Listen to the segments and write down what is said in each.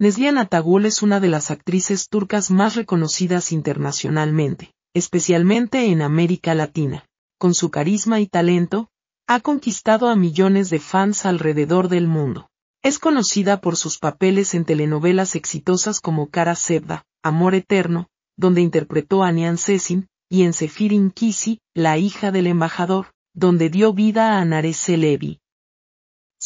Neslihan Atagul es una de las actrices turcas más reconocidas internacionalmente, especialmente en América Latina. Con su carisma y talento, ha conquistado a millones de fans alrededor del mundo. Es conocida por sus papeles en telenovelas exitosas como Cara Sevda, Amor Eterno, donde interpretó a Nian Sesin, y en Sefirin Kisi, la hija del embajador, donde dio vida a Anarese Levi,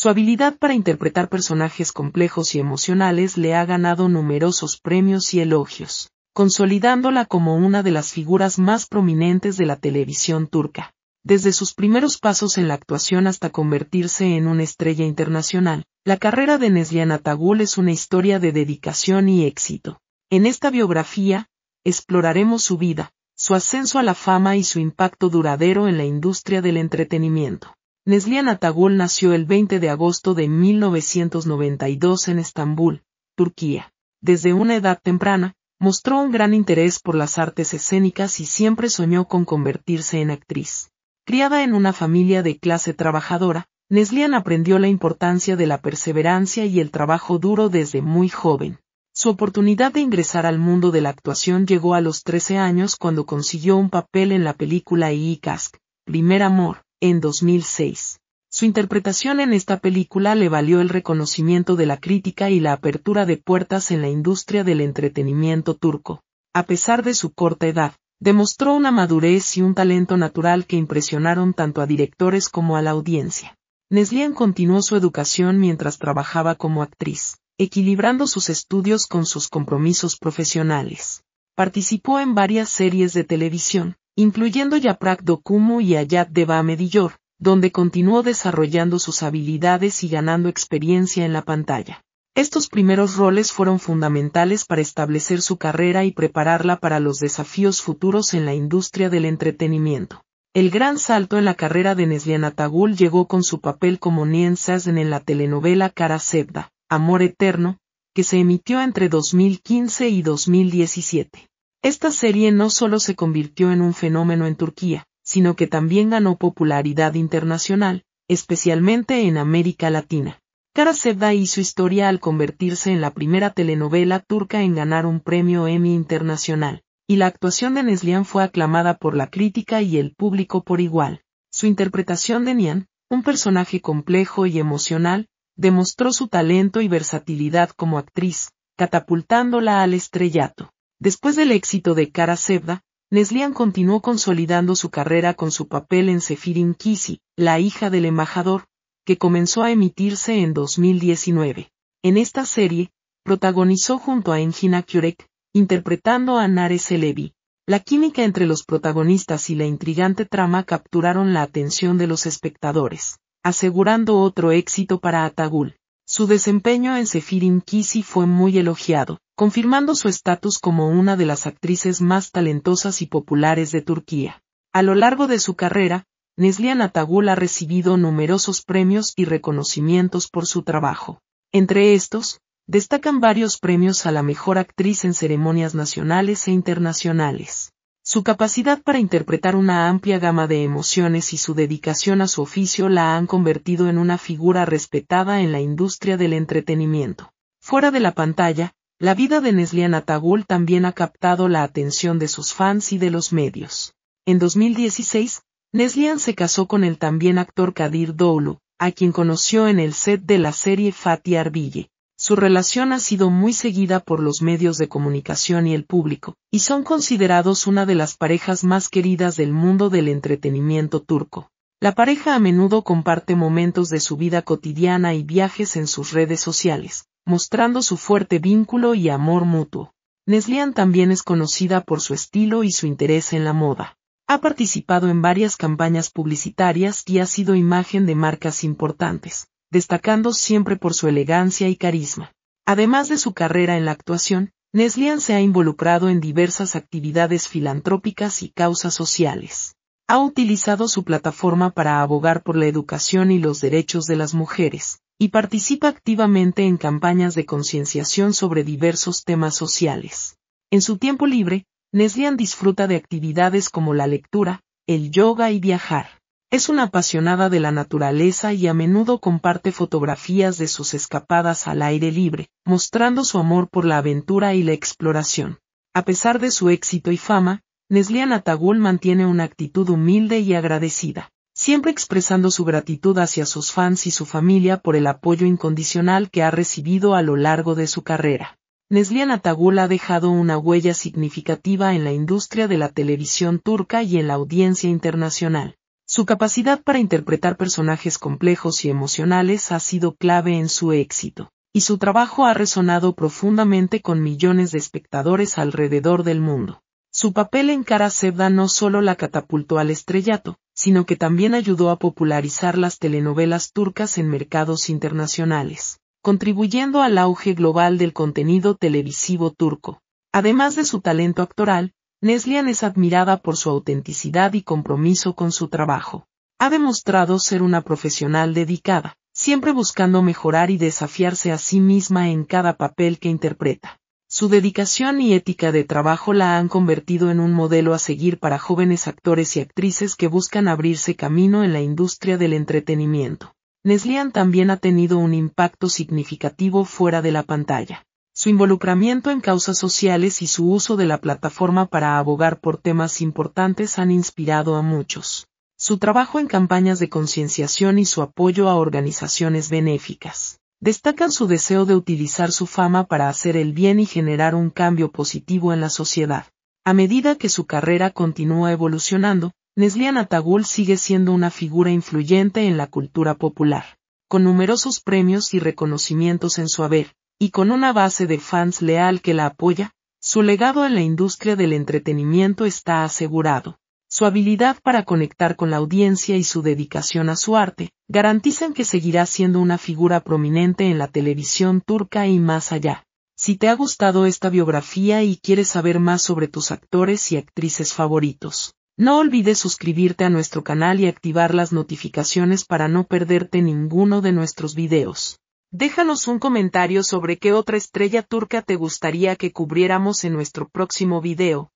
su habilidad para interpretar personajes complejos y emocionales le ha ganado numerosos premios y elogios, consolidándola como una de las figuras más prominentes de la televisión turca, desde sus primeros pasos en la actuación hasta convertirse en una estrella internacional. La carrera de Neslihan Atagul es una historia de dedicación y éxito. En esta biografía, exploraremos su vida, su ascenso a la fama y su impacto duradero en la industria del entretenimiento. Neslihan Atagul nació el 20 de agosto de 1992 en Estambul, Turquía. Desde una edad temprana, mostró un gran interés por las artes escénicas y siempre soñó con convertirse en actriz. Criada en una familia de clase trabajadora, Neslian aprendió la importancia de la perseverancia y el trabajo duro desde muy joven. Su oportunidad de ingresar al mundo de la actuación llegó a los 13 años cuando consiguió un papel en la película Cask, Primer Amor, en 2006. Su interpretación en esta película le valió el reconocimiento de la crítica y la apertura de puertas en la industria del entretenimiento turco. A pesar de su corta edad, demostró una madurez y un talento natural que impresionaron tanto a directores como a la audiencia. Neslian continuó su educación mientras trabajaba como actriz, equilibrando sus estudios con sus compromisos profesionales. Participó en varias series de televisión, incluyendo Yaprak Dokumu y Ayat Deva Medillor, donde continuó desarrollando sus habilidades y ganando experiencia en la pantalla. Estos primeros roles fueron fundamentales para establecer su carrera y prepararla para los desafíos futuros en la industria del entretenimiento. El gran salto en la carrera de Nesliana Tagul llegó con su papel como Nien en la telenovela Cara Sevda, Amor Eterno, que se emitió entre 2015 y 2017. Esta serie no solo se convirtió en un fenómeno en Turquía, sino que también ganó popularidad internacional, especialmente en América Latina. Kara Sevda hizo historia al convertirse en la primera telenovela turca en ganar un premio Emmy internacional, y la actuación de Neslian fue aclamada por la crítica y el público por igual. Su interpretación de Nian, un personaje complejo y emocional, demostró su talento y versatilidad como actriz, catapultándola al estrellato. Después del éxito de Cara Zebda, Neslian continuó consolidando su carrera con su papel en Sefirin Kisi, la hija del embajador, que comenzó a emitirse en 2019. En esta serie, protagonizó junto a Engina Kurek, interpretando a Nares Selevi. La química entre los protagonistas y la intrigante trama capturaron la atención de los espectadores, asegurando otro éxito para Atagul. Su desempeño en Sefirin Kisi fue muy elogiado, confirmando su estatus como una de las actrices más talentosas y populares de Turquía. A lo largo de su carrera, Neslihan Atagul ha recibido numerosos premios y reconocimientos por su trabajo. Entre estos, destacan varios premios a la mejor actriz en ceremonias nacionales e internacionales. Su capacidad para interpretar una amplia gama de emociones y su dedicación a su oficio la han convertido en una figura respetada en la industria del entretenimiento. Fuera de la pantalla, la vida de Neslian Atagül también ha captado la atención de sus fans y de los medios. En 2016, Neslian se casó con el también actor Kadir Doulu, a quien conoció en el set de la serie Fatih Arbille. Su relación ha sido muy seguida por los medios de comunicación y el público, y son considerados una de las parejas más queridas del mundo del entretenimiento turco. La pareja a menudo comparte momentos de su vida cotidiana y viajes en sus redes sociales, mostrando su fuerte vínculo y amor mutuo. Neslian también es conocida por su estilo y su interés en la moda. Ha participado en varias campañas publicitarias y ha sido imagen de marcas importantes, destacando siempre por su elegancia y carisma. Además de su carrera en la actuación, Neslian se ha involucrado en diversas actividades filantrópicas y causas sociales. Ha utilizado su plataforma para abogar por la educación y los derechos de las mujeres, y participa activamente en campañas de concienciación sobre diversos temas sociales. En su tiempo libre, Neslian disfruta de actividades como la lectura, el yoga y viajar. Es una apasionada de la naturaleza y a menudo comparte fotografías de sus escapadas al aire libre, mostrando su amor por la aventura y la exploración. A pesar de su éxito y fama, Neslian Atagul mantiene una actitud humilde y agradecida siempre expresando su gratitud hacia sus fans y su familia por el apoyo incondicional que ha recibido a lo largo de su carrera. Neslihan Atagul ha dejado una huella significativa en la industria de la televisión turca y en la audiencia internacional. Su capacidad para interpretar personajes complejos y emocionales ha sido clave en su éxito, y su trabajo ha resonado profundamente con millones de espectadores alrededor del mundo. Su papel en Cara Sevda no solo la catapultó al estrellato, sino que también ayudó a popularizar las telenovelas turcas en mercados internacionales, contribuyendo al auge global del contenido televisivo turco. Además de su talento actoral, Neslian es admirada por su autenticidad y compromiso con su trabajo. Ha demostrado ser una profesional dedicada, siempre buscando mejorar y desafiarse a sí misma en cada papel que interpreta. Su dedicación y ética de trabajo la han convertido en un modelo a seguir para jóvenes actores y actrices que buscan abrirse camino en la industria del entretenimiento. Neslian también ha tenido un impacto significativo fuera de la pantalla. Su involucramiento en causas sociales y su uso de la plataforma para abogar por temas importantes han inspirado a muchos. Su trabajo en campañas de concienciación y su apoyo a organizaciones benéficas destacan su deseo de utilizar su fama para hacer el bien y generar un cambio positivo en la sociedad. A medida que su carrera continúa evolucionando, Nesliana Atagul sigue siendo una figura influyente en la cultura popular, con numerosos premios y reconocimientos en su haber, y con una base de fans leal que la apoya, su legado en la industria del entretenimiento está asegurado. Su habilidad para conectar con la audiencia y su dedicación a su arte, garantizan que seguirá siendo una figura prominente en la televisión turca y más allá. Si te ha gustado esta biografía y quieres saber más sobre tus actores y actrices favoritos, no olvides suscribirte a nuestro canal y activar las notificaciones para no perderte ninguno de nuestros videos. Déjanos un comentario sobre qué otra estrella turca te gustaría que cubriéramos en nuestro próximo video.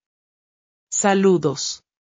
Saludos.